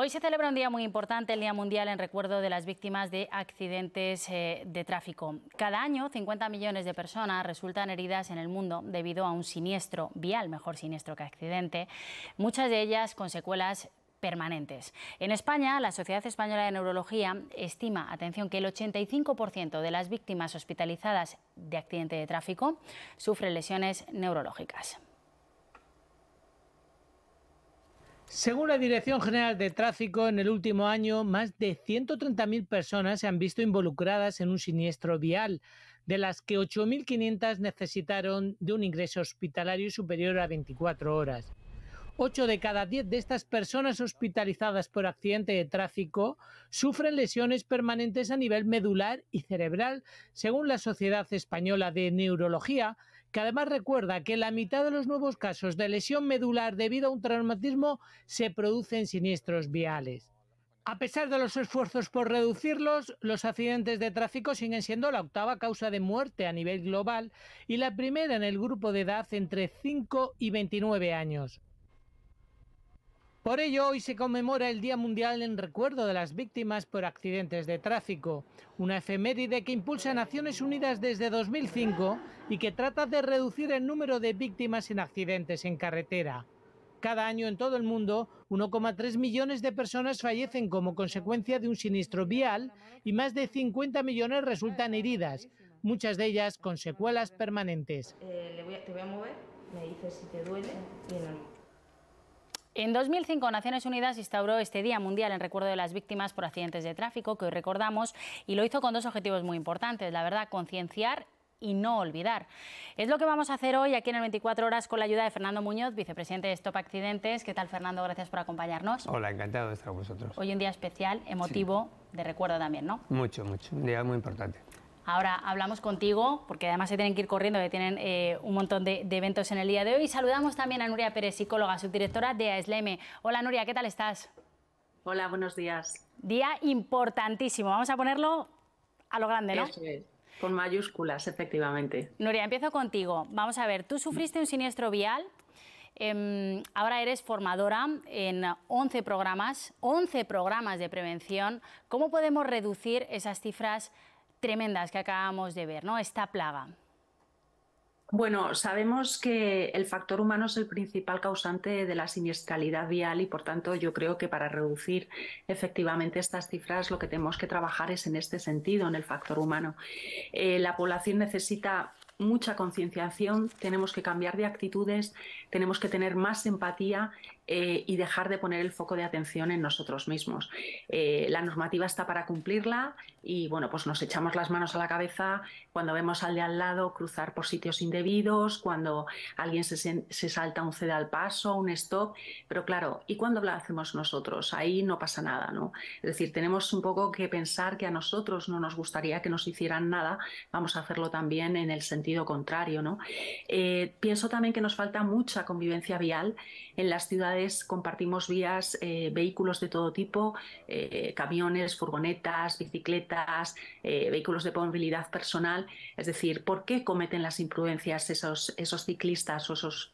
Hoy se celebra un día muy importante, el Día Mundial en recuerdo de las víctimas de accidentes eh, de tráfico. Cada año, 50 millones de personas resultan heridas en el mundo debido a un siniestro vial, mejor siniestro que accidente, muchas de ellas con secuelas permanentes. En España, la Sociedad Española de Neurología estima, atención, que el 85% de las víctimas hospitalizadas de accidente de tráfico sufren lesiones neurológicas. Según la Dirección General de Tráfico, en el último año más de 130.000 personas se han visto involucradas en un siniestro vial, de las que 8.500 necesitaron de un ingreso hospitalario superior a 24 horas. 8 de cada 10 de estas personas hospitalizadas por accidente de tráfico sufren lesiones permanentes a nivel medular y cerebral, según la Sociedad Española de Neurología, que además recuerda que la mitad de los nuevos casos de lesión medular debido a un traumatismo se producen siniestros viales. A pesar de los esfuerzos por reducirlos, los accidentes de tráfico siguen siendo la octava causa de muerte a nivel global y la primera en el grupo de edad entre 5 y 29 años. Por ello, hoy se conmemora el Día Mundial en recuerdo de las víctimas por accidentes de tráfico, una efeméride que impulsa Naciones Unidas desde 2005 y que trata de reducir el número de víctimas en accidentes en carretera. Cada año en todo el mundo, 1,3 millones de personas fallecen como consecuencia de un siniestro vial y más de 50 millones resultan heridas, muchas de ellas con secuelas permanentes. Eh, te voy a mover, me dices si te duele en 2005, Naciones Unidas instauró este Día Mundial en recuerdo de las víctimas por accidentes de tráfico, que hoy recordamos, y lo hizo con dos objetivos muy importantes, la verdad, concienciar y no olvidar. Es lo que vamos a hacer hoy aquí en el 24 Horas con la ayuda de Fernando Muñoz, vicepresidente de Stop Accidentes. ¿Qué tal, Fernando? Gracias por acompañarnos. Hola, encantado de estar con vosotros. Hoy un día especial, emotivo, de recuerdo también, ¿no? Mucho, mucho. Un día muy importante. Ahora hablamos contigo, porque además se tienen que ir corriendo, que tienen eh, un montón de, eventos en el día de hoy. saludamos también a Nuria Pérez, psicóloga, subdirectora de ASLEME. Hola Nuria, ¿qué tal estás? Hola, buenos días. Día importantísimo, vamos a ponerlo a lo grande, ¿no? Con mayúsculas, efectivamente. Nuria, empiezo contigo. Vamos a ver, tú sufriste un siniestro vial em, ahora eres formadora en 11 programas, 11 programas de prevención. ¿Cómo podemos reducir esas cifras tremendas que acabamos de ver, ¿no? Esta plaga. Bueno, sabemos que el factor humano es el principal causante de la siniestralidad vial y, por tanto, yo creo que para reducir efectivamente estas cifras lo que tenemos que trabajar es en este sentido, en el factor humano. Eh, la población necesita mucha concienciación, tenemos que cambiar de actitudes, tenemos que tener más empatía eh, y dejar de poner el foco de atención en nosotros mismos. Eh, la normativa está para cumplirla y bueno, pues nos echamos las manos a la cabeza cuando vemos al de al lado cruzar por sitios indebidos, cuando alguien se, se salta un ceda al paso, un stop, pero claro, ¿y cuando lo hacemos nosotros? Ahí no pasa nada, ¿no? Es decir, tenemos un poco que pensar que a nosotros no nos gustaría que nos hicieran nada, vamos a hacerlo también en el sentido contrario, ¿no? Eh, pienso también que nos falta mucha convivencia vial en las ciudades compartimos vías, eh, vehículos de todo tipo, eh, camiones, furgonetas, bicicletas, eh, vehículos de movilidad personal. Es decir, ¿por qué cometen las imprudencias esos, esos ciclistas o esos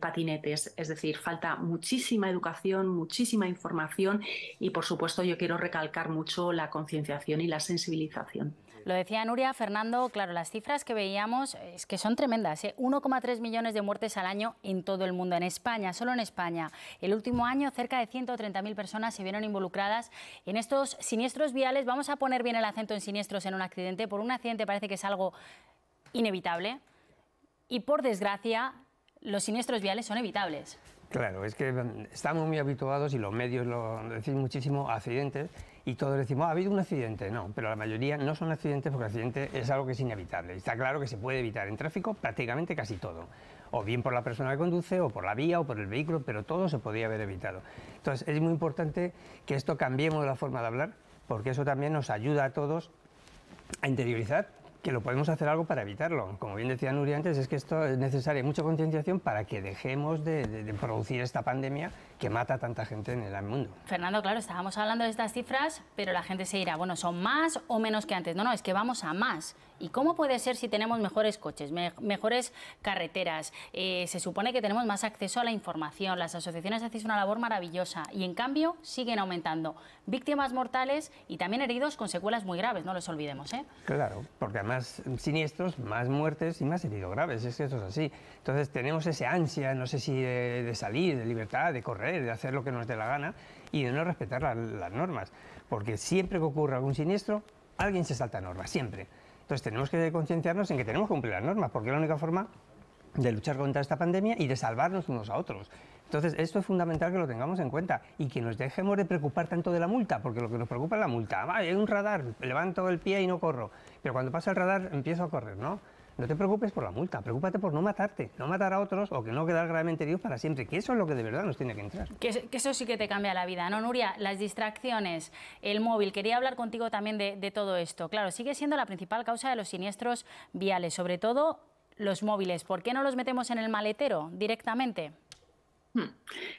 patinetes? Es decir, falta muchísima educación, muchísima información y, por supuesto, yo quiero recalcar mucho la concienciación y la sensibilización. Lo decía Nuria, Fernando, claro, las cifras que veíamos eh, es que son tremendas. 1,3 ¿eh? millones de muertes al año en todo el mundo, en España, solo en España. El último año cerca de 130.000 personas se vieron involucradas en estos siniestros viales. Vamos a poner bien el acento en siniestros en un accidente. Por un accidente parece que es algo inevitable y por desgracia los siniestros viales son evitables. Claro, es que mm, estamos muy habituados y los medios lo decís muchísimo, accidentes, y todos decimos, ah, ha habido un accidente, no, pero la mayoría no son accidentes porque el accidente es algo que es inevitable. Está claro que se puede evitar en tráfico prácticamente casi todo, o bien por la persona que conduce, o por la vía, o por el vehículo, pero todo se podría haber evitado. Entonces, es muy importante que esto cambiemos la forma de hablar, porque eso también nos ayuda a todos a interiorizar que lo podemos hacer algo para evitarlo. Como bien decía Nuria antes, es que esto es necesaria mucha concienciación para que dejemos de, producir esta pandemia que mata a tanta gente en el mundo. Fernando, claro, estábamos hablando de estas cifras, pero la gente se irá, bueno, son más o menos que antes. No, no, es que vamos a más. ¿Y cómo puede ser si tenemos mejores coches, mejores carreteras? Eh, se supone que tenemos más acceso a la información, las asociaciones hacen una labor maravillosa y en cambio siguen aumentando víctimas mortales y también heridos con secuelas muy graves, no los olvidemos. ¿eh? Claro, porque además siniestros, más muertes y más heridos graves, es que eso es así. Entonces tenemos esa ansia, no sé si de, salir, de libertad, de correr, de hacer lo que nos dé la gana y de no respetar las normas, porque siempre que ocurre algún siniestro, alguien se salta normas, siempre. Entonces tenemos que concienciarnos en que tenemos que cumplir las normas, porque es la única forma de luchar contra esta pandemia y de salvarnos unos a otros. Entonces, esto es fundamental que lo tengamos en cuenta y que nos dejemos de preocupar tanto de la multa, porque lo que nos preocupa es la multa. Es ah, hay un radar, levanto el pie y no corro, pero cuando pasa el radar empiezo a correr, ¿no? No te preocupes por la multa, preocúpate por no matarte, no matar a otros o que no quedar gravemente herido para siempre, que eso es lo que de verdad nos tiene que entrar. Que, eso sí que te cambia la vida, ¿no, Nuria? Las distracciones, el móvil, quería hablar contigo también de, de todo esto. Claro, sigue siendo la principal causa de los siniestros viales, sobre todo los móviles. ¿Por qué no los metemos en el maletero directamente? Hmm.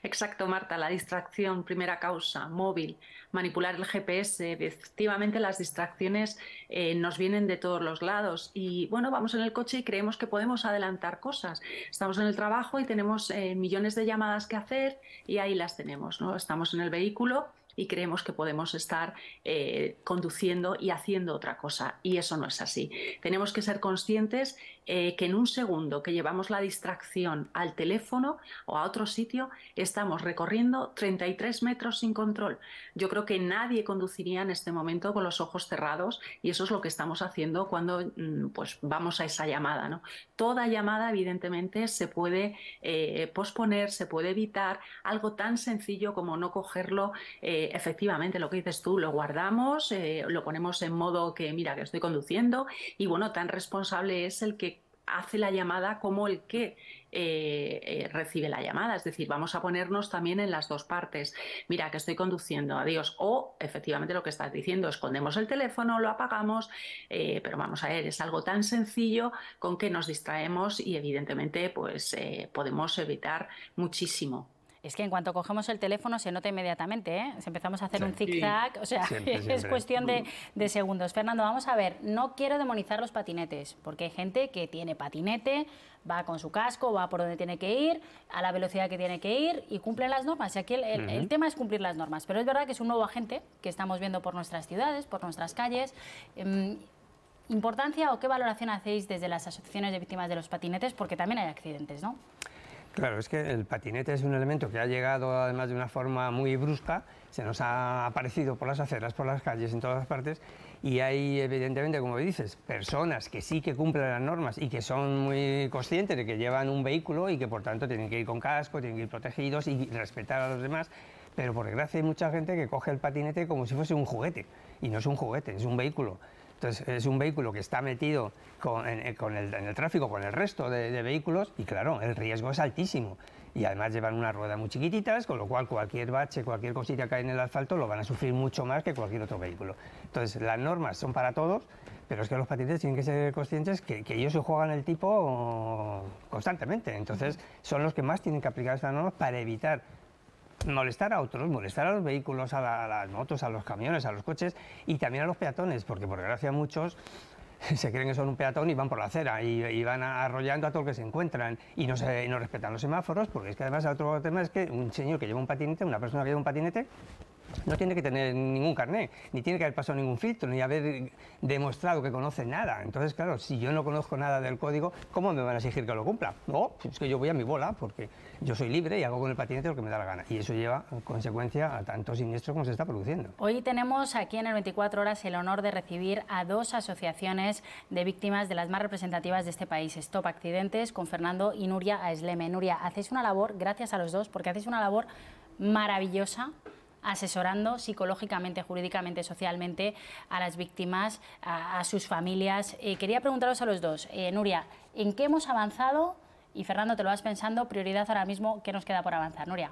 Exacto, Marta, la distracción, primera causa, móvil, manipular el GPS. Efectivamente, las distracciones eh, nos vienen de todos los lados y bueno, vamos en el coche y creemos que podemos adelantar cosas. Estamos en el trabajo y tenemos eh, millones de llamadas que hacer y ahí las tenemos, ¿no? Estamos en el vehículo y creemos que podemos estar eh, conduciendo y haciendo otra cosa. Y eso no es así. Tenemos que ser conscientes eh, que en un segundo que llevamos la distracción al teléfono o a otro sitio, estamos recorriendo 33 metros sin control. Yo creo que nadie conduciría en este momento con los ojos cerrados y eso es lo que estamos haciendo cuando mm, pues, vamos a esa llamada. ¿no? Toda llamada, evidentemente, se puede eh, posponer, se puede evitar. Algo tan sencillo como no cogerlo, eh, efectivamente, lo que dices tú, lo guardamos, lo ponemos en modo que, mira, que estoy conduciendo y bueno, tan responsable es el que hace la llamada como el que eh, eh, recibe la llamada. Es decir, vamos a ponernos también en las dos partes. Mira, que estoy conduciendo, adiós. O efectivamente lo que estás diciendo, escondemos el teléfono, lo apagamos, eh, pero vamos a ver, es algo tan sencillo con que nos distraemos y evidentemente pues podemos evitar muchísimo. Es que en cuanto cogemos el teléfono se nota inmediatamente, ¿eh? empezamos a hacer un zig o sea, es cuestión de, segundos. Fernando, vamos a ver, no quiero demonizar los patinetes, porque hay gente que tiene patinete, va con su casco, va por donde tiene que ir, a la velocidad que tiene que ir y cumple las normas. Y aquí el, tema es cumplir las normas, pero es verdad que es un nuevo agente que estamos viendo por nuestras ciudades, por nuestras calles. Em, ¿Importancia o qué valoración hacéis desde las asociaciones de víctimas de los patinetes? Porque también hay accidentes, ¿no? Claro, es que el patinete es un elemento que ha llegado además de una forma muy brusca, se nos ha aparecido por las aceras, por las calles, en todas partes, y hay evidentemente, como dices, personas que sí que cumplen las normas y que son muy conscientes de que llevan un vehículo y que por tanto tienen que ir con casco, tienen que ir protegidos y respetar a los demás, pero por desgracia hay mucha gente que coge el patinete como si fuese un juguete, y no es un juguete, es un vehículo. Entonces es un vehículo que está metido en, el, tráfico con el resto de, vehículos y claro, el riesgo es altísimo. Y además llevan unas ruedas muy chiquititas, con lo cual cualquier bache, cualquier cosita que caiga en el asfalto lo van a sufrir mucho más que cualquier otro vehículo. Entonces las normas son para todos, pero es que los pacientes tienen que ser conscientes que, que ellos se juegan el tipo constantemente. Entonces son los que más tienen que aplicar estas normas para evitar molestar a otros, molestar a los vehículos, a, las motos, a los camiones, a los coches y también a los peatones, porque por gracia muchos se creen que son un peatón y van por la acera y, van arrollando a todo lo que se encuentran y no, no respetan los semáforos, porque es que además el otro tema es que un señor que lleva un patinete, una persona que lleva un patinete, no tiene que tener ningún carnet, ni tiene que haber pasado ningún filtro, ni haber demostrado que conoce nada. Entonces, claro, si yo no conozco nada del código, ¿cómo me van a exigir que lo cumpla? No, es que yo voy a mi bola, porque yo soy libre y hago con el patinete lo que me da la gana. Y eso lleva consecuencia a tantos siniestros como se está produciendo. Hoy tenemos aquí en el 24 Horas el honor de recibir a dos asociaciones de víctimas de las más representativas de este país, Stop Accidentes, con Fernando y Nuria Aesleme. Nuria, hacéis una labor, gracias a los dos, porque hacéis una labor maravillosa asesorando psicológicamente, jurídicamente, socialmente a las víctimas, a, sus familias. Eh, quería preguntaros a los dos, eh, Nuria, ¿en qué hemos avanzado? Y Fernando, te lo vas pensando, prioridad ahora mismo, ¿qué nos queda por avanzar? Nuria.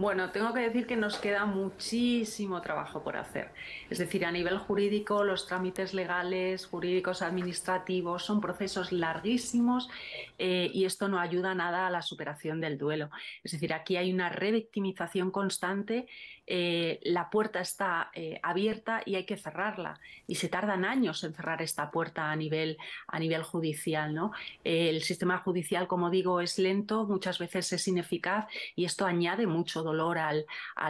Bueno, tengo que decir que nos queda muchísimo trabajo por hacer. Es decir, a nivel jurídico, los trámites legales, jurídicos, administrativos, son procesos larguísimos eh, y esto no ayuda nada a la superación del duelo. Es decir, aquí hay una revictimización constante, eh, la puerta está eh, abierta y hay que cerrarla. Y se tardan años en cerrar esta puerta a nivel, a nivel judicial. ¿no? el sistema judicial, como digo, es lento, muchas veces es ineficaz y esto añade mucho dolor, al,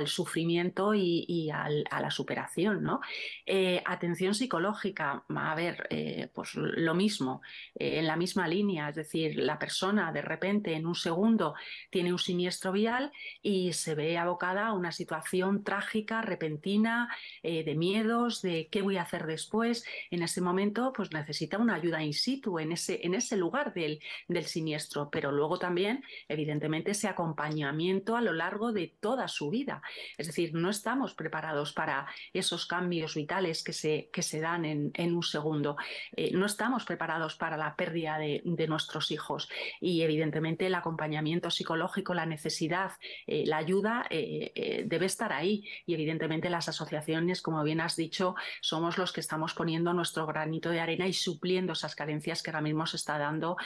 sufrimiento y, a la superación. ¿no? Eh, atención psicológica, a ver, eh, pues lo mismo, eh, en la misma línea, es decir, la persona de repente en un segundo tiene un siniestro vial y se ve abocada a una situación trágica, repentina, de miedos, de qué voy a hacer después. En ese momento, pues necesita una ayuda in situ, en ese, en ese lugar del, del siniestro, pero luego también, evidentemente, ese acompañamiento a lo largo de toda su vida. Es decir, no estamos preparados para esos cambios vitales que se, se dan en, un segundo. Eh, no estamos preparados para la pérdida de, nuestros hijos. Y evidentemente el acompañamiento psicológico, la necesidad, eh, la ayuda eh, debe estar ahí. Y evidentemente las asociaciones, como bien has dicho, somos los que estamos poniendo nuestro granito de arena y supliendo esas carencias que ahora mismo se está dando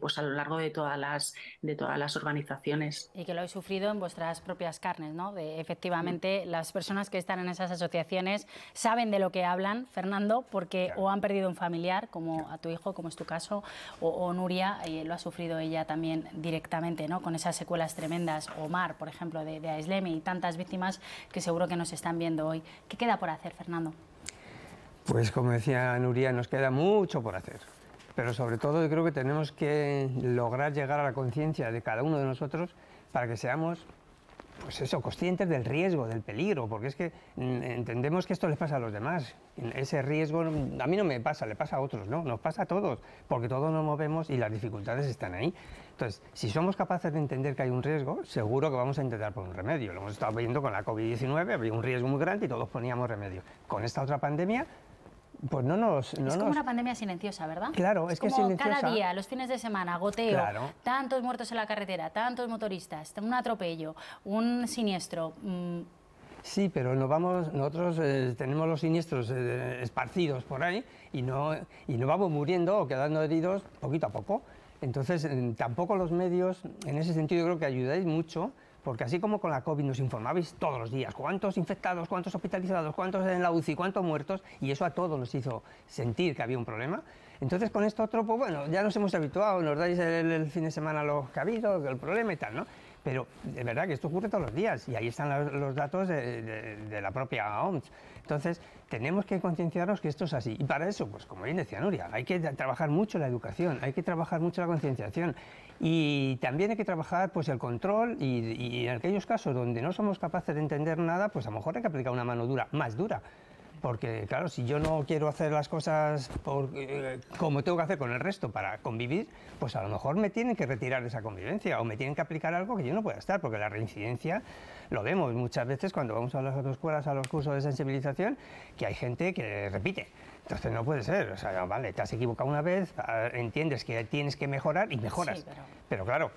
pues a lo largo de todas las, de todas las organizaciones. Y que lo he sufrido en vuestras propias carnes, efectivamente, las personas que están en esas asociaciones saben de lo que hablan, Fernando, porque o han perdido un familiar, como a tu hijo, como es tu caso, o, Nuria, eh, lo ha sufrido ella también directamente, ¿no? Con esas secuelas tremendas, Omar, por ejemplo, de, de Aislemi, y tantas víctimas que seguro que nos están viendo hoy. ¿Qué queda por hacer, Fernando? Pues como decía Nuria, nos queda mucho por hacer. Pero sobre todo yo creo que tenemos que lograr llegar a la conciencia de cada uno de nosotros para que seamos pues eso, conscientes del riesgo, del peligro, porque es que mm, entendemos que esto les pasa a los demás. Ese riesgo a mí no me pasa, le pasa a otros, ¿no? Nos pasa a todos, porque todos nos movemos y las dificultades están ahí. Entonces, si somos capaces de entender que hay un riesgo, seguro que vamos a intentar por un remedio. Lo hemos estado viendo con la COVID-19, había un riesgo muy grande y todos poníamos remedio. Con esta otra pandemia pues no es como una pandemia silenciosa, ¿verdad? Claro, es, es que silenciosa. Cada día, los fines de semana, goteo, tantos muertos en la carretera, tantos motoristas, un atropello, un siniestro. Mm. Sí, pero no vamos, nosotros eh, tenemos los siniestros eh, esparcidos por ahí y no, vamos muriendo o quedando heridos poquito a poco. Entonces, tampoco los medios, en ese sentido, creo que ayudáis mucho porque así como con la COVID nos informabais todos los días, cuántos infectados, cuántos hospitalizados, cuántos en la UCI, cuántos muertos, y eso a todos nos hizo sentir que había un problema. Entonces con esto otro, pues bueno, ya nos hemos habituado, nos dais el, fin de semana los que ha el problema y tal, ¿no? Pero es verdad que esto ocurre todos los días y ahí están los, datos de, la propia OMS. Entonces, tenemos que concienciarnos que esto es así. Y para eso, pues como bien decía Nuria, hay que trabajar mucho la educación, hay que trabajar mucho la concienciación y también hay que trabajar pues el control y, y en aquellos casos donde no somos capaces de entender nada, pues a lo mejor hay que aplicar una mano dura, más dura porque, claro, si yo no quiero hacer las cosas por, eh, como tengo que hacer con el resto para convivir, pues a lo mejor me tienen que retirar de esa convivencia o me tienen que aplicar algo que yo no pueda estar, porque la reincidencia lo vemos muchas veces cuando vamos a las escuelas a los cursos de sensibilización, que hay gente que repite. Entonces no puede ser, o sea, vale, te has equivocado una vez, ah, entiendes que tienes que mejorar y mejoras. pero claro,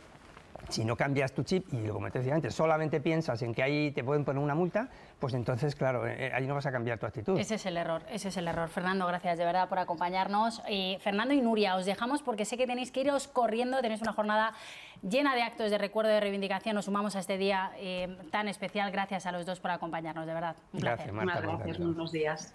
si no cambias tu chip y como te solamente piensas en que ahí te pueden poner una multa, pues entonces, claro, eh, eh, ahí no vas a cambiar tu actitud. Ese es el error, ese es el error. Fernando, gracias de verdad por acompañarnos. y Fernando y Nuria, os dejamos porque sé que tenéis que iros corriendo, tenéis una jornada llena de actos de recuerdo y de reivindicación. Nos sumamos a este día eh, tan especial. Gracias a los dos por acompañarnos, de verdad. gracias, placer. Marta, gracias, buenos días.